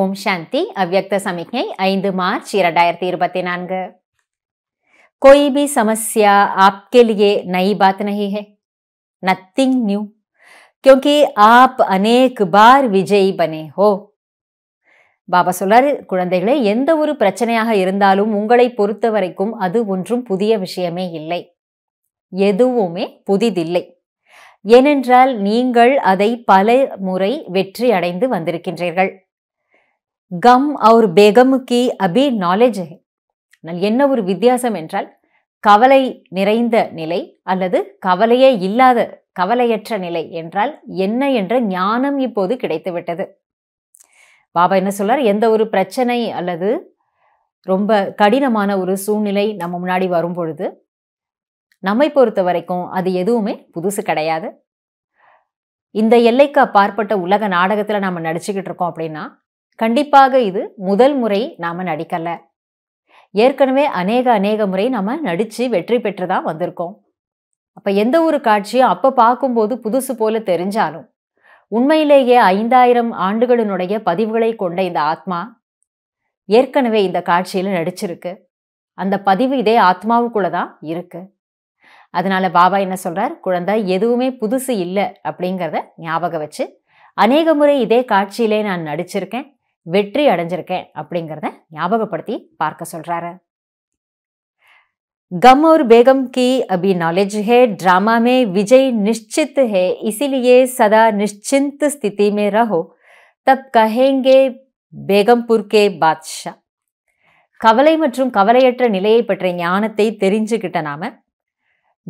ஓம் சாந்தி அவ்வக்த சமிக்ஞை ஐந்து மார்ச் இரண்டாயிரத்தி இருபத்தி நான்கு कोई பி சமஸ்யா ஆப்கெலியே நை பாத் நகி ஹே நத்திங் நியூ न्यू ஆப் அநேக் பார் விஜய் பனே ஹோ பாபா சொல்றாரு குழந்தைகளே எந்த ஒரு பிரச்சனையாக இருந்தாலும் உங்களை பொறுத்த வரைக்கும் அது ஒன்றும் புதிய விஷயமே இல்லை எதுவுமே புதிதில்லை ஏனென்றால் நீங்கள் அதை பல முறை வெற்றி அடைந்து வந்திருக்கின்றீர்கள் கம் அவர் பேகமுக்கு அபி நாலேஜ் ஆனால் என்ன ஒரு வித்தியாசம் என்றால் கவலை நிறைந்த நிலை அல்லது கவலையே இல்லாத கவலையற்ற நிலை என்றால் என்ன என்ற ஞானம் இப்போது கிடைத்துவிட்டது பாபா என்ன சொல்றார் எந்த ஒரு பிரச்சனை அல்லது ரொம்ப கடினமான ஒரு சூழ்நிலை நம்ம முன்னாடி வரும் பொழுது நம்மை பொறுத்த வரைக்கும் அது எதுவுமே புதுசு கிடையாது இந்த எல்லைக்கு அப்பாற்பட்ட உலக நாடகத்தில் நம்ம நடிச்சுக்கிட்டு இருக்கோம் அப்படின்னா கண்டிப்பாக இது முதல் முறை நாம் நடிக்கலை ஏற்கனவே அநேக அநேக முறை நம்ம நடித்து வெற்றி பெற்று தான் வந்திருக்கோம் அப்போ எந்த ஒரு காட்சியும் அப்போ பார்க்கும்போது புதுசு போல தெரிஞ்சாலும் உண்மையிலேயே ஐந்தாயிரம் ஆண்டுகளினுடைய பதிவுகளை கொண்ட இந்த ஆத்மா ஏற்கனவே இந்த காட்சியில் நடிச்சிருக்கு அந்த பதிவு இதே ஆத்மாவுக்குள்ள தான் இருக்கு அதனால பாபா என்ன சொல்றார் குழந்தை எதுவுமே புதுசு இல்லை அப்படிங்கிறத ஞாபகம் வச்சு அநேக முறை இதே காட்சியிலே நான் நடிச்சிருக்கேன் வெற்றி அடைஞ்சிருக்கேன் அப்படிங்கிறத ஞாபகப்படுத்தி பார்க்க சொல்கிறாரு கம் और பேகம் கி அபி நாலேஜ் ஹே ड्रामा மே விஜய் निश्चित ஹே இசிலியே சதா निश्चिंत स्थिति में தப் கஹேங்கே कहेंगे பேகம்பூர் கே பாத்ஷா கவலை மற்றும் கவலையற்ற நிலையை பற்றிய ஞானத்தை தெரிஞ்சுக்கிட்ட நாம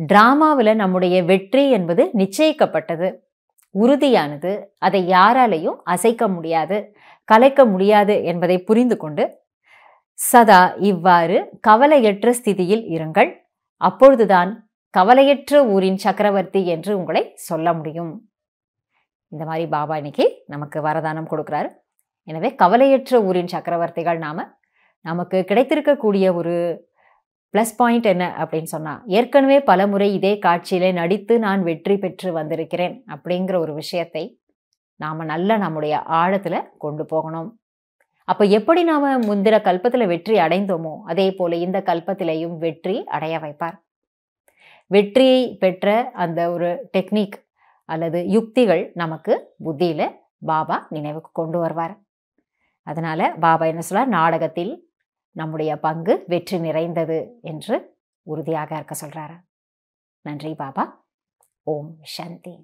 டிராமாவில் நம்முடைய வெற்றி என்பது நிச்சயிக்கப்பட்டது உறுதியானது அதை யாராலையும் அசைக்க முடியாது கலைக்க முடியாது என்பதை புரிந்து கொண்டு சதா இவ்வாறு கவலையற்ற ஸ்திதியில் இருங்கள் அப்பொழுதுதான் கவலையற்ற ஊரின் சக்கரவர்த்தி என்று உங்களை சொல்ல முடியும் இந்த மாதிரி பாபா இன்னைக்கு நமக்கு வரதானம் கொடுக்குறாரு எனவே கவலையற்ற ஊரின் சக்கரவர்த்திகள் நாம் நமக்கு கிடைத்திருக்கக்கூடிய ஒரு ப்ளஸ் பாயிண்ட் என்ன அப்படின்னு சொன்னால் ஏற்கனவே பலமுறை இதே காட்சியிலே நடித்து நான் வெற்றி பெற்று வந்திருக்கிறேன் அப்படிங்கிற ஒரு விஷயத்தை நாம் நல்ல நம்முடைய ஆழத்தில் கொண்டு போகணும் அப்போ எப்படி நாம் முந்திர கல்பத்தில் வெற்றி அடைந்தோமோ அதே போல் இந்த கல்பத்திலையும் வெற்றி அடைய வைப்பார் வெற்றியை பெற்ற அந்த ஒரு டெக்னிக் அல்லது யுக்திகள் நமக்கு புத்தியில் பாபா நினைவுக்கு கொண்டு வருவார் அதனால் பாபா என்ன சொல்ல நாடகத்தில் நம்முடைய பங்கு வெற்றி நிறைந்தது என்று உறுதியாக இருக்க சொல்கிறாரு நன்றி பாபா ஓம் சாந்தி